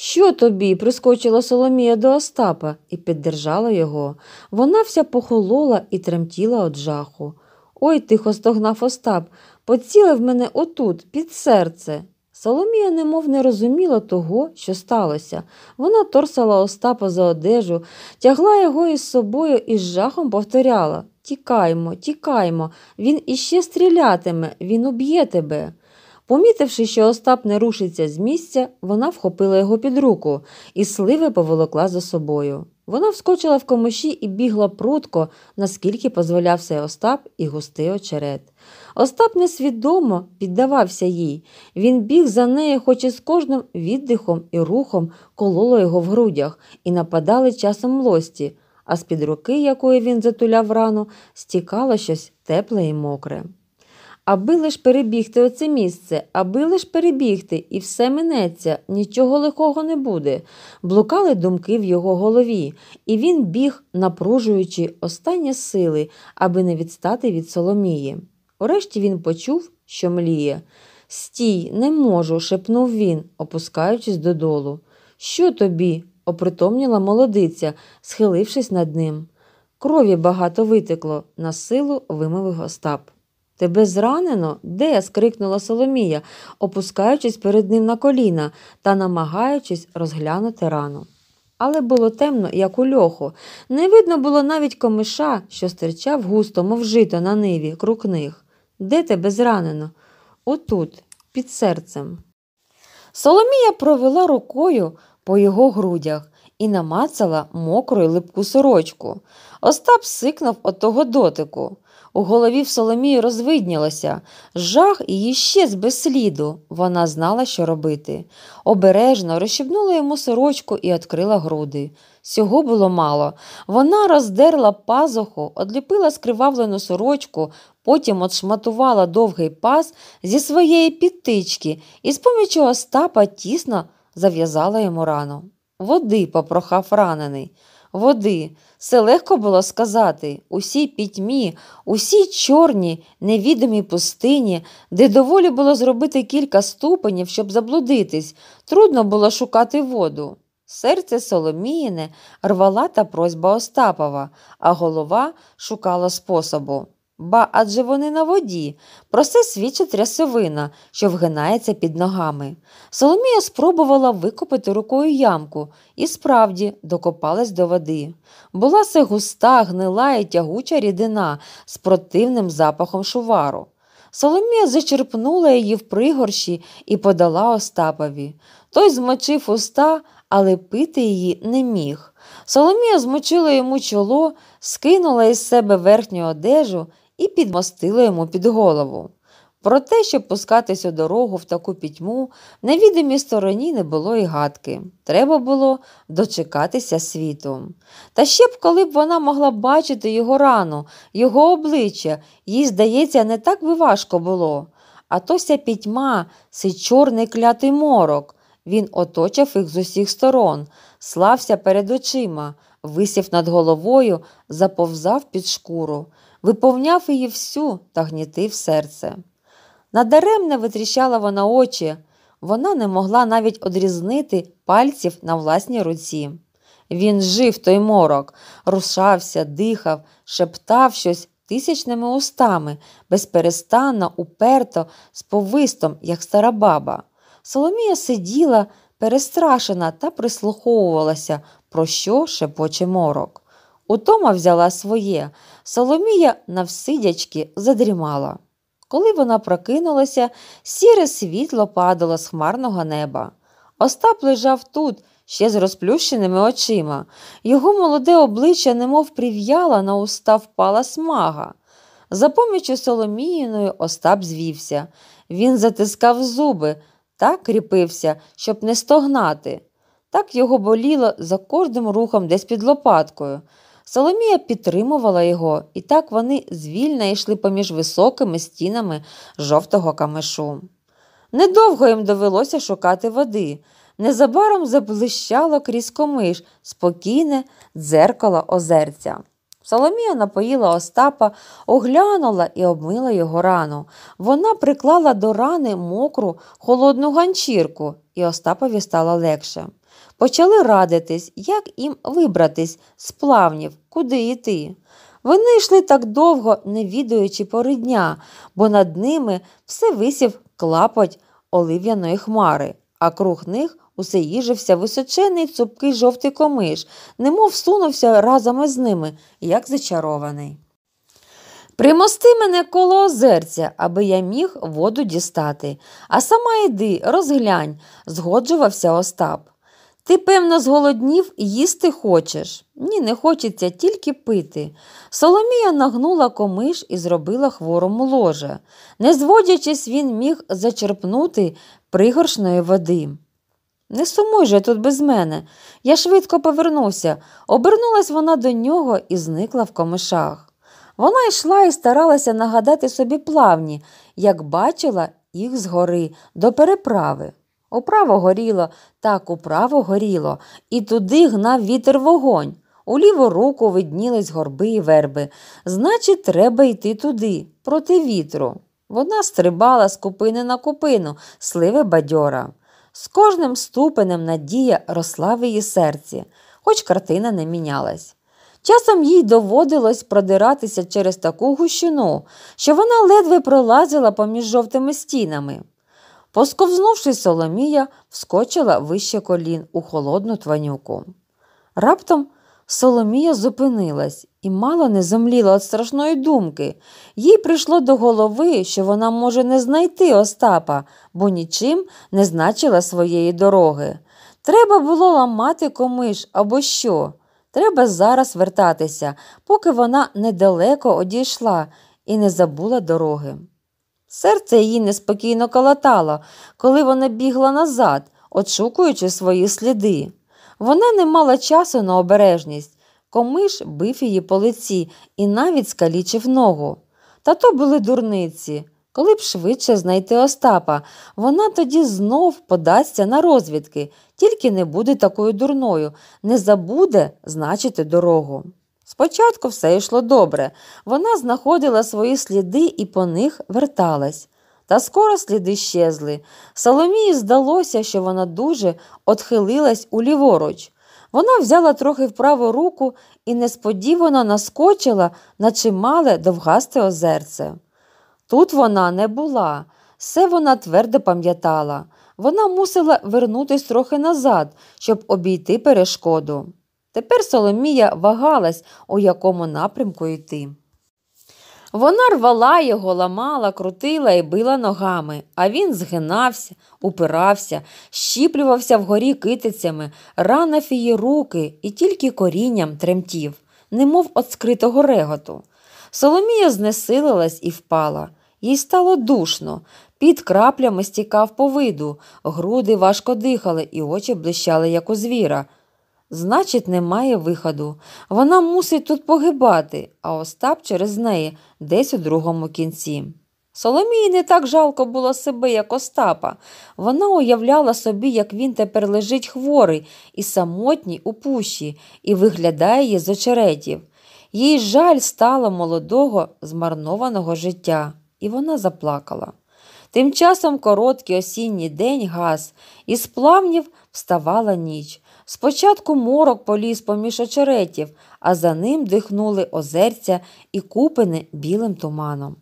Що тобі? прискочила Соломія до Остапа і піддержала його. Вона вся похолола і тремтіла від жаху. Ой, тихо стогнав Остап, поцілив мене отут, під серце. Соломія немов не розуміла того, що сталося. Вона торсала Остапа за одежу, тягла його із собою і з жахом повторяла Тікаймо, тікаймо, він іще стрілятиме, він уб'є тебе. Помітивши, що Остап не рушиться з місця, вона вхопила його під руку і сливи поволокла за собою. Вона вскочила в комиші і бігла прудко, наскільки дозволявся Остап і густий очерет. Остап несвідомо піддавався їй. Він біг за нею, хоч і з кожним віддихом і рухом кололо його в грудях і нападали часом лості, а з під руки, якої він затуляв рану, стікало щось тепле і мокре. Аби лиш перебігти оце місце, аби лиш перебігти, і все минеться, нічого лихого не буде. Блукали думки в його голові, і він біг, напружуючи останні сили, аби не відстати від Соломії. Урешті він почув, що мліє. Стій, не можу, шепнув він, опускаючись додолу. Що тобі? опритомніла молодиця, схилившись над ним. Крові багато витекло, на силу вимовив Остап. Тебе зранено? Де? скрикнула Соломія, опускаючись перед ним на коліна та намагаючись розглянути рану. Але було темно, як у льоху. Не видно було навіть комиша, що стирчав густо, мов жито на ниві, них. Де тебе зранено? Отут, під серцем. Соломія провела рукою по його грудях і намацала мокру й липку сорочку. Остап сикнув от того дотику. У голові в Соломії розвиднілося, жах її ще з без сліду. Вона знала, що робити. Обережно розщібнула йому сорочку і відкрила груди. Цього було мало. Вона роздерла пазуху, одліпила скривавлену сорочку, потім отшматувала довгий паз зі своєї підтички і з помічю Остапа тісно зав'язала йому рану. Води попрохав ранений води. Все легко було сказати усій пітьмі, усі чорні, невідомі пустині, де доволі було зробити кілька ступенів, щоб заблудитись, трудно було шукати воду. Серце Соломіїне рвала та просьба Остапова, а голова шукала способу. Ба адже вони на воді. Про це свідчить рясовина, що вгинається під ногами. Соломія спробувала викопити рукою ямку і справді докопалась до води. Була це густа, гнила і тягуча рідина з противним запахом шувару. Соломія зачерпнула її в пригорші і подала Остапові. Той змочив уста, але пити її не міг. Соломія змочила йому чоло, скинула із себе верхню одежу і підмостила йому під голову. Про те, щоб пускатись у дорогу в таку пітьму, на відомій стороні не було й гадки. Треба було дочекатися світу. Та ще б коли б вона могла бачити його рану, його обличчя, їй, здається, не так би важко було. А тося пітьма, цей чорний клятий морок. Він оточив їх з усіх сторон, слався перед очима, висів над головою, заповзав під шкуру виповняв її всю та гнітив серце. Надаремне витріщала вона очі, вона не могла навіть одрізнити пальців на власній руці. Він жив той морок, рушався, дихав, шептав щось тисячними устами, безперестанно, уперто, з повистом, як стара баба. Соломія сиділа перестрашена та прислуховувалася, про що шепоче морок. Утома взяла своє, Соломія навсидячки задрімала. Коли вона прокинулася, сіре світло падало з хмарного неба. Остап лежав тут, ще з розплющеними очима. Його молоде обличчя немов прив'яла на уста впала смага. За поміччю Соломіїною Остап звівся. Він затискав зуби, так кріпився, щоб не стогнати. Так його боліло за кожним рухом десь під лопаткою. Соломія підтримувала його, і так вони звільно йшли поміж високими стінами жовтого камешу. Недовго їм довелося шукати води. Незабаром заблищало крізь комиш спокійне дзеркало озерця. Соломія напоїла Остапа, оглянула і обмила його рану. Вона приклала до рани мокру холодну ганчірку, і Остапові стало легше. Почали радитись, як їм вибратись з плавнів, куди йти. Вони йшли так довго, не відуючи пори дня, бо над ними все висів клапоть олив'яної хмари, а круг них усе їжився височений цупкий жовтий комиш, немов сунувся разом із ними, як зачарований. Примости мене коло озерця, аби я міг воду дістати, а сама йди, розглянь, згоджувався Остап. Ти, певно, зголоднів їсти хочеш. Ні, не хочеться тільки пити. Соломія нагнула комиш і зробила хворому ложе. Не зводячись, він міг зачерпнути пригоршної води. Не сумуй же тут без мене. Я швидко повернувся. Обернулась вона до нього і зникла в комишах. Вона йшла і старалася нагадати собі плавні, як бачила їх згори до переправи. Управо горіло, так управо горіло, і туди гнав вітер вогонь. У ліву руку виднілись горби і верби. Значить, треба йти туди, проти вітру. Вона стрибала з купини на купину, сливи бадьора. З кожним ступенем надія росла в її серці, хоч картина не мінялась. Часом їй доводилось продиратися через таку гущину, що вона ледве пролазила поміж жовтими стінами. Посковзнувшись, Соломія вскочила вище колін у холодну тванюку. Раптом Соломія зупинилась і мало не зомліла від страшної думки. Їй прийшло до голови, що вона може не знайти Остапа, бо нічим не значила своєї дороги. Треба було ламати комиш або що. Треба зараз вертатися, поки вона недалеко одійшла і не забула дороги. Серце її неспокійно калатало, коли вона бігла назад, очукуючи свої сліди. Вона не мала часу на обережність. Комиш бив її по лиці і навіть скалічив ногу. Та то були дурниці. Коли б швидше знайти Остапа, вона тоді знов подасться на розвідки, тільки не буде такою дурною, не забуде значити дорогу. Спочатку все йшло добре, вона знаходила свої сліди і по них верталась. Та скоро сліди щезли. Соломії здалося, що вона дуже отхилилась у ліворуч. Вона взяла трохи в праву руку і несподівано наскочила на чимале довгасте озерце. Тут вона не була, все вона твердо пам'ятала. Вона мусила вернутись трохи назад, щоб обійти перешкоду. Тепер Соломія вагалась, у якому напрямку йти. Вона рвала його, ламала, крутила і била ногами, а він згинався, упирався, щіплювався вгорі китицями, ранав її руки і тільки корінням тремтів, немов от скритого реготу. Соломія знесилилась і впала. Їй стало душно, під краплями стікав по виду, груди важко дихали і очі блищали, як у звіра значить, немає виходу. Вона мусить тут погибати, а Остап через неї десь у другому кінці. Соломії не так жалко було себе, як Остапа. Вона уявляла собі, як він тепер лежить хворий і самотній у пущі, і виглядає її з очеретів. Їй жаль стало молодого, змарнованого життя, і вона заплакала. Тим часом короткий осінній день гас, і з плавнів вставала ніч. Спочатку морок поліз поміж очеретів, а за ним дихнули озерця і купини білим туманом.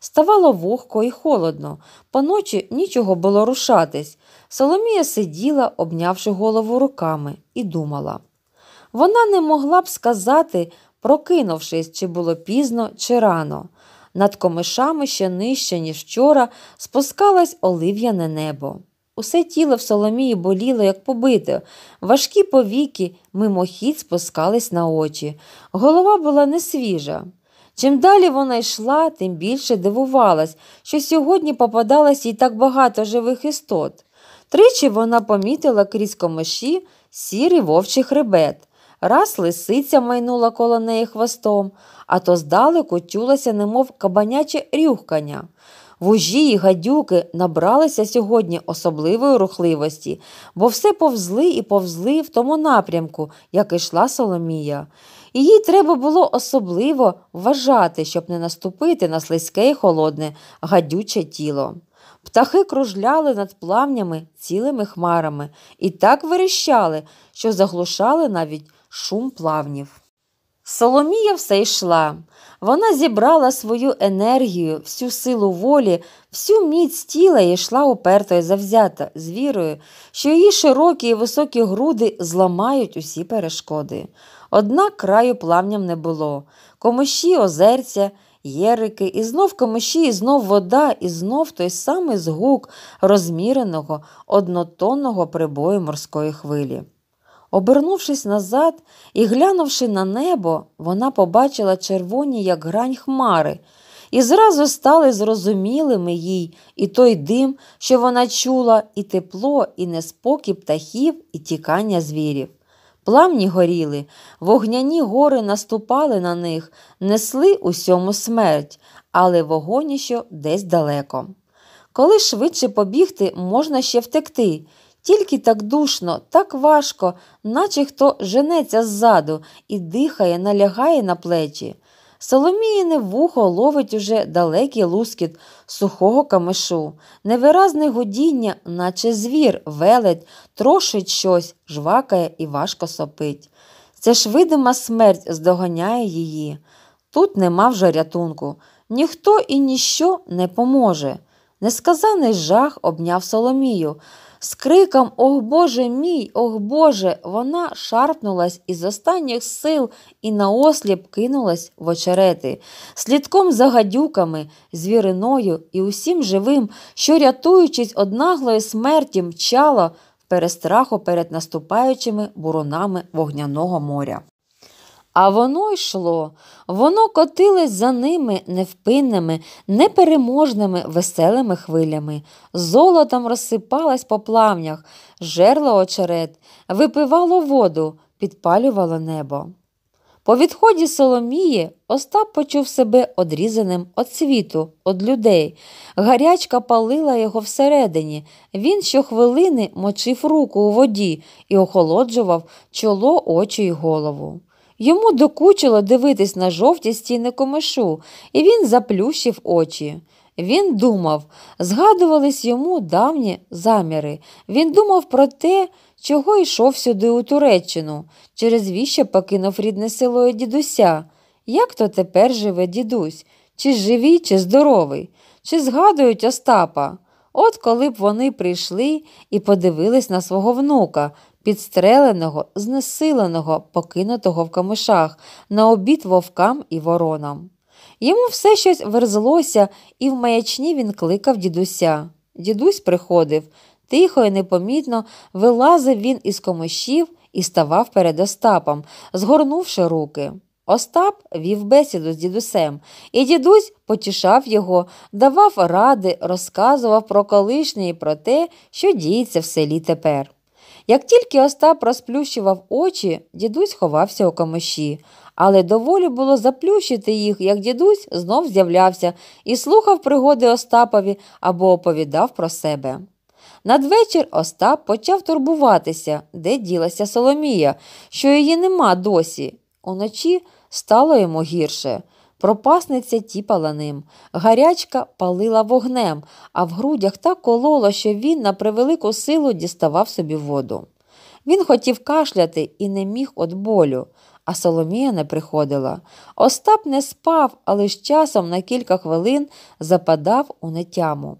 Ставало вогко і холодно, поночі нічого було рушатись. Соломія сиділа, обнявши голову руками, і думала. Вона не могла б сказати, прокинувшись, чи було пізно, чи рано. Над комишами ще нижче, ніж вчора, спускалось олив'яне небо. Усе тіло в Соломії боліло, як побите, важкі повіки мимохідь спускались на очі. Голова була несвіжа. Чим далі вона йшла, тим більше дивувалась, що сьогодні попадалось їй так багато живих істот. Тричі вона помітила крізь комиші сірий вовчий хребет. Раз лисиця майнула коло неї хвостом, а то здалеку чулося немов кабаняче рюхкання. Вужі й гадюки набралися сьогодні особливої рухливості, бо все повзли і повзли в тому напрямку, як ішла Соломія. І їй треба було особливо вважати, щоб не наступити на слизьке й холодне, гадюче тіло. Птахи кружляли над плавнями цілими хмарами і так верещали, що заглушали навіть шум плавнів. Соломія все йшла. Вона зібрала свою енергію, всю силу волі, всю міць тіла і йшла уперто і завзята, з вірою, що її широкі і високі груди зламають усі перешкоди. Однак краю плавням не було. Комиші, озерця, єрики, і знов комиші, і знов вода, і знов той самий згук розміреного, однотонного прибою морської хвилі. Обернувшись назад і глянувши на небо, вона побачила червоні, як грань хмари, і зразу стали зрозумілими їй і той дим, що вона чула, і тепло, і неспокій птахів, і тікання звірів. Пламні горіли, вогняні гори наступали на них, несли усьому смерть, але вогонь іще десь далеко. Коли швидше побігти, можна ще втекти. Тільки так душно, так важко, наче хто женеться ззаду і дихає, налягає на плечі. Соломіїне вухо ловить уже далекий лускіт сухого камешу, невиразне годіння, наче звір, велеть, трошить щось, жвакає і важко сопить. Це ж видима смерть здоганяє її. Тут нема вже рятунку, ніхто і ніщо не поможе. Несказаний жах обняв Соломію. З криком Ох Боже мій, ох Боже! Вона шарпнулась із останніх сил і наосліп кинулась в очерети. Слідком за гадюками, звіриною і усім живим, що, рятуючись однаглої наглої смерті, мчало перестраху перед наступаючими буронами вогняного моря. А воно йшло, воно котилось за ними невпинними, непереможними веселими хвилями, золотом розсипалось по плавнях, жерло очерет, випивало воду, підпалювало небо. По відході Соломії Остап почув себе одрізаним від світу, від людей. Гарячка палила його всередині. Він щохвилини мочив руку у воді і охолоджував чоло, очі й голову. Йому докучило дивитись на жовті стіни комишу, і він заплющив очі. Він думав, згадувались йому давні заміри. Він думав про те, чого йшов сюди у Туреччину, через віщо покинув рідне село і дідуся. Як то тепер живе дідусь, чи живий, чи здоровий, чи згадують Остапа? От коли б вони прийшли і подивились на свого внука, підстреленого, знесиленого, покинутого в камишах, на обід вовкам і воронам. Йому все щось верзлося, і в маячні він кликав дідуся. Дідусь приходив. Тихо і непомітно вилазив він із комишів і ставав перед Остапом, згорнувши руки. Остап вів бесіду з дідусем, і дідусь потішав його, давав ради, розказував про колишнє і про те, що діється в селі тепер. Як тільки Остап розплющував очі, дідусь ховався у камиші, але доволі було заплющити їх, як дідусь знов з'являвся і слухав пригоди Остапові або оповідав про себе. Надвечір Остап почав турбуватися, де ділася Соломія, що її нема досі. Уночі стало йому гірше. Пропасниця тіпала ним. Гарячка палила вогнем, а в грудях так кололо, що він на превелику силу діставав собі воду. Він хотів кашляти і не міг від болю, а Соломія не приходила. Остап не спав, але з часом на кілька хвилин западав у нетяму.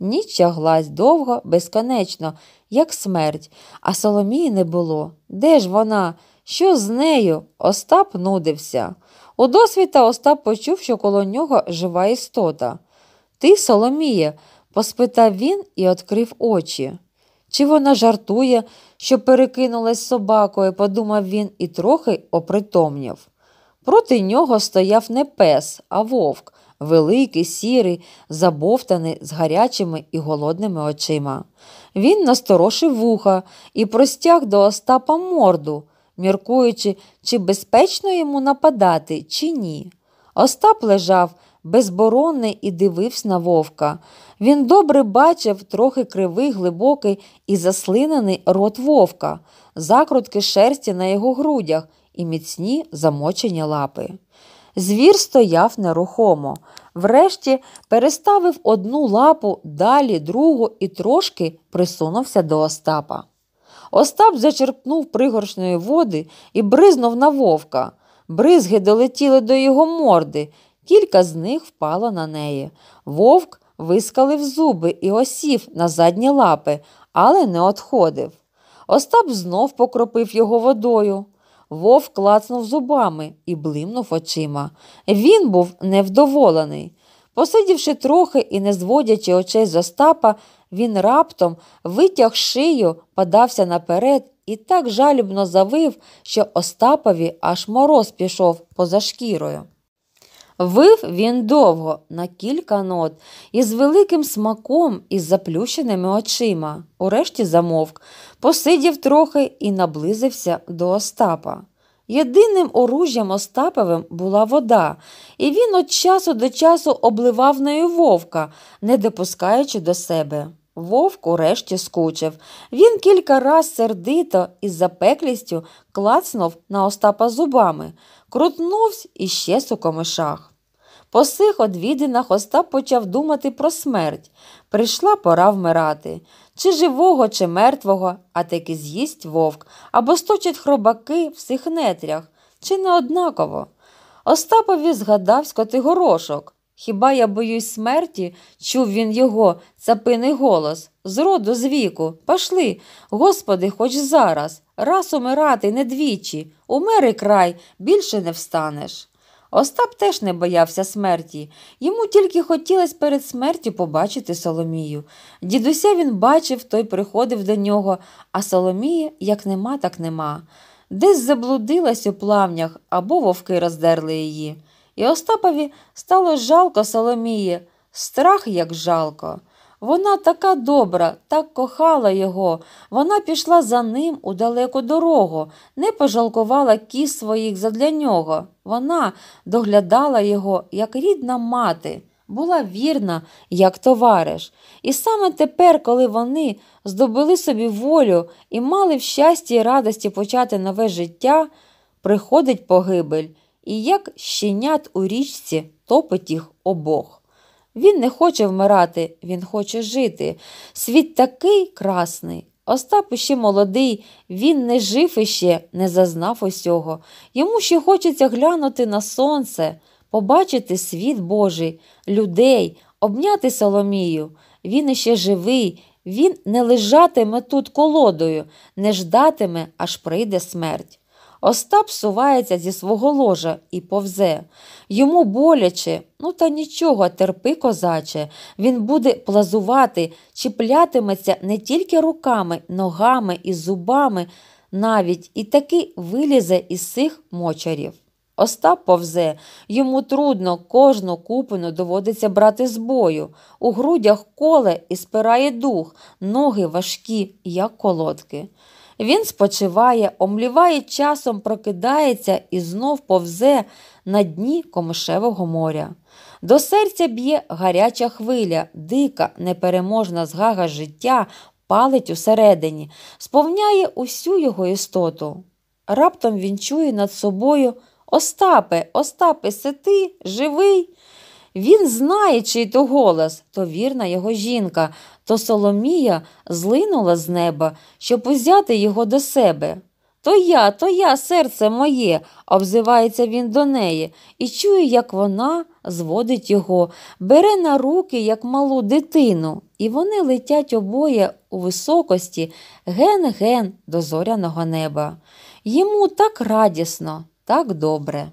Ніч тяглась довго, безконечно, як смерть, а Соломії не було. Де ж вона? Що з нею? Остап нудився. У досвіта Остап почув, що коло нього жива істота. Ти, Соломіє, поспитав він і відкрив очі. Чи вона жартує, що перекинулась собакою, подумав він і трохи опритомнів. Проти нього стояв не пес, а вовк, великий, сірий, забовтаний з гарячими і голодними очима. Він насторошив вуха і простяг до Остапа морду міркуючи, чи безпечно йому нападати, чи ні. Остап лежав безборонний і дивився на вовка. Він добре бачив трохи кривий, глибокий і заслинений рот вовка, закрутки шерсті на його грудях і міцні замочені лапи. Звір стояв нерухомо, врешті переставив одну лапу, далі другу і трошки присунувся до Остапа. Остап зачерпнув пригоршної води і бризнув на вовка. Бризги долетіли до його морди, кілька з них впало на неї. Вовк вискалив зуби і осів на задні лапи, але не отходив. Остап знов покропив його водою. Вовк клацнув зубами і блимнув очима. Він був невдоволений. Посидівши трохи і не зводячи очей з Остапа, він раптом витяг шию, подався наперед і так жалібно завив, що Остапові аж мороз пішов поза шкірою. Вив він довго, на кілька нот, із великим смаком і заплющеними очима. Урешті замовк, посидів трохи і наблизився до Остапа. Єдиним оружжям Остаповим була вода, і він від часу до часу обливав нею вовка, не допускаючи до себе. Вовк урешті скучив. Він кілька раз сердито із запеклістю клацнув на Остапа зубами, крутнувся і щез у комишах. По сих одвідинах Остап почав думати про смерть. Прийшла пора вмирати. Чи живого, чи мертвого, а таки з'їсть вовк, або сточить хробаки в сих нетрях, чи не однаково. Остапові згадав скоти Хіба я боюсь смерті? чув він його запиний голос. З роду, з віку, пошли, господи, хоч зараз, раз умирати не двічі, умери край, більше не встанеш. Остап теж не боявся смерті, йому тільки хотілося перед смертю побачити Соломію. Дідуся він бачив, той приходив до нього, а Соломії як нема, так нема. Десь заблудилась у плавнях або вовки роздерли її. І Остапові стало жалко Соломії, страх як жалко. Вона така добра, так кохала його, вона пішла за ним у далеку дорогу, не пожалкувала кіс своїх задля нього. Вона доглядала його, як рідна мати, була вірна, як товариш. І саме тепер, коли вони здобули собі волю і мали в щасті і радості почати нове життя, приходить погибель і як щенят у річці топить їх обох. Він не хоче вмирати, він хоче жити. Світ такий красний. Остап іще молодий, він не жив іще, не зазнав усього. Йому ще хочеться глянути на сонце, побачити світ Божий, людей, обняти Соломію. Він іще живий, він не лежатиме тут колодою, не ждатиме, аж прийде смерть. Остап сувається зі свого ложа і повзе. Йому боляче, ну та нічого, терпи, козаче, він буде плазувати, чіплятиметься не тільки руками, ногами і зубами, навіть і таки вилізе із цих мочарів. Остап повзе, йому трудно кожну купину доводиться брати з бою. У грудях коле і спирає дух, ноги важкі, як колодки. Він спочиває, омліває часом, прокидається і знов повзе на дні комишевого моря. До серця б'є гаряча хвиля, дика, непереможна згага життя палить усередині, сповняє усю його істоту. Раптом він чує над собою Остапе, Остапе, се ти живий. Він знає, чий то голос, то вірна його жінка, то Соломія злинула з неба, щоб узяти його до себе. То я, то я, серце моє, обзивається він до неї, і чує, як вона зводить його, бере на руки, як малу дитину, і вони летять обоє у високості ген-ген до зоряного неба. Йому так радісно, так добре.